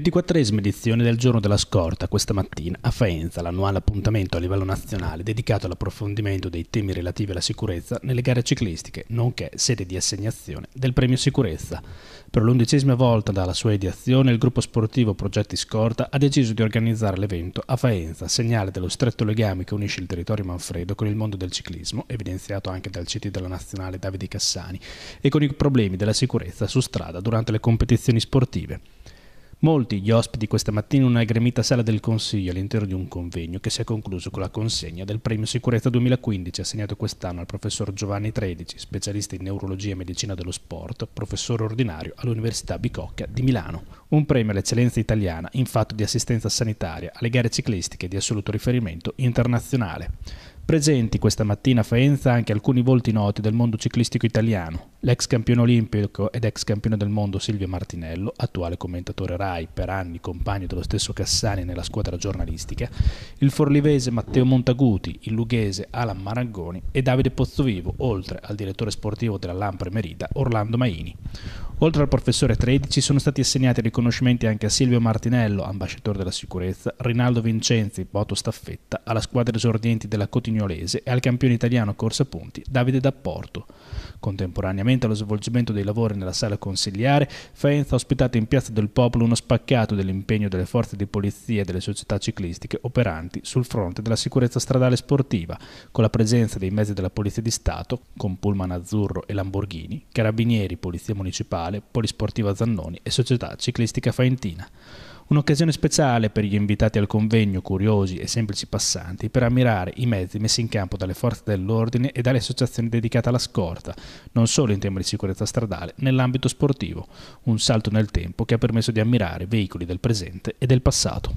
24esima edizione del giorno della scorta, questa mattina a Faenza, l'annuale appuntamento a livello nazionale dedicato all'approfondimento dei temi relativi alla sicurezza nelle gare ciclistiche, nonché sede di assegnazione del premio sicurezza. Per l'undicesima volta dalla sua ideazione, il gruppo sportivo Progetti Scorta ha deciso di organizzare l'evento a Faenza, segnale dello stretto legame che unisce il territorio Manfredo con il mondo del ciclismo, evidenziato anche dal CT della nazionale Davide Cassani, e con i problemi della sicurezza su strada durante le competizioni sportive. Molti gli ospiti questa mattina in una gremita sala del Consiglio all'interno di un convegno che si è concluso con la consegna del Premio Sicurezza 2015 assegnato quest'anno al professor Giovanni Tredici, specialista in neurologia e medicina dello sport, professore ordinario all'Università Bicocca di Milano. Un premio all'eccellenza italiana in fatto di assistenza sanitaria alle gare ciclistiche di assoluto riferimento internazionale. Presenti questa mattina a Faenza anche alcuni volti noti del mondo ciclistico italiano, L'ex campione olimpico ed ex campione del mondo Silvio Martinello, attuale commentatore RAI per anni compagno dello stesso Cassani nella squadra giornalistica, il forlivese Matteo Montaguti, il lughese Alan Marangoni e Davide Pozzovivo, oltre al direttore sportivo della Lampre Merida Orlando Maini. Oltre al professore 13 sono stati assegnati riconoscimenti anche a Silvio Martinello, ambasciatore della sicurezza, Rinaldo Vincenzi, moto staffetta, alla squadra esordienti della Cotignolese e al campione italiano corsa punti Davide D'Apporto. Contemporaneamente allo svolgimento dei lavori nella sala consiliare, Faenza ha ospitato in Piazza del Popolo uno spaccato dell'impegno delle forze di polizia e delle società ciclistiche operanti sul fronte della sicurezza stradale sportiva, con la presenza dei mezzi della Polizia di Stato, con Pullman Azzurro e Lamborghini, Carabinieri, Polizia Municipale, Polisportiva Zannoni e Società Ciclistica Faentina. Un'occasione speciale per gli invitati al convegno, curiosi e semplici passanti, per ammirare i mezzi messi in campo dalle forze dell'ordine e dalle associazioni dedicate alla scorta, non solo in tema di sicurezza stradale, nell'ambito sportivo. Un salto nel tempo che ha permesso di ammirare veicoli del presente e del passato.